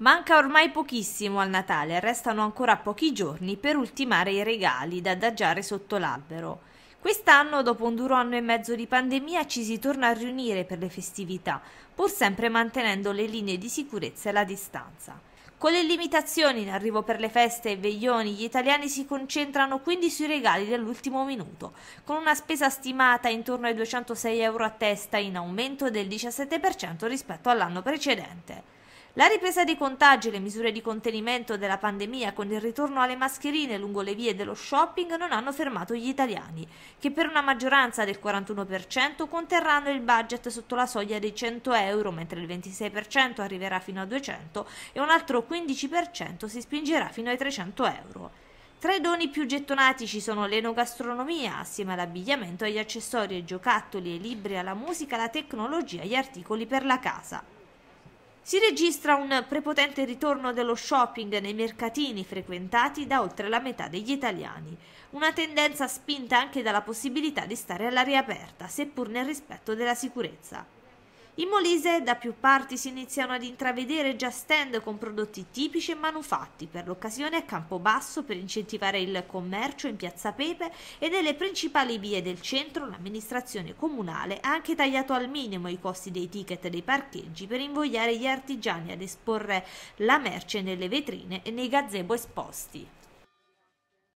Manca ormai pochissimo al Natale, restano ancora pochi giorni per ultimare i regali da adagiare sotto l'albero. Quest'anno, dopo un duro anno e mezzo di pandemia, ci si torna a riunire per le festività, pur sempre mantenendo le linee di sicurezza e la distanza. Con le limitazioni in arrivo per le feste e veglioni, gli italiani si concentrano quindi sui regali dell'ultimo minuto, con una spesa stimata intorno ai 206 euro a testa in aumento del 17% rispetto all'anno precedente. La ripresa dei contagi e le misure di contenimento della pandemia con il ritorno alle mascherine lungo le vie dello shopping non hanno fermato gli italiani, che per una maggioranza del 41% conterranno il budget sotto la soglia dei 100 euro, mentre il 26% arriverà fino a 200 e un altro 15% si spingerà fino ai 300 euro. Tra i doni più gettonati ci sono l'enogastronomia, assieme all'abbigliamento, agli accessori, ai giocattoli, ai libri, alla musica, alla tecnologia, e agli articoli per la casa. Si registra un prepotente ritorno dello shopping nei mercatini frequentati da oltre la metà degli italiani, una tendenza spinta anche dalla possibilità di stare all'aria aperta, seppur nel rispetto della sicurezza. In Molise da più parti si iniziano ad intravedere già stand con prodotti tipici e manufatti per l'occasione a Campobasso per incentivare il commercio in Piazza Pepe e nelle principali vie del centro l'amministrazione comunale ha anche tagliato al minimo i costi dei ticket e dei parcheggi per invogliare gli artigiani ad esporre la merce nelle vetrine e nei gazebo esposti.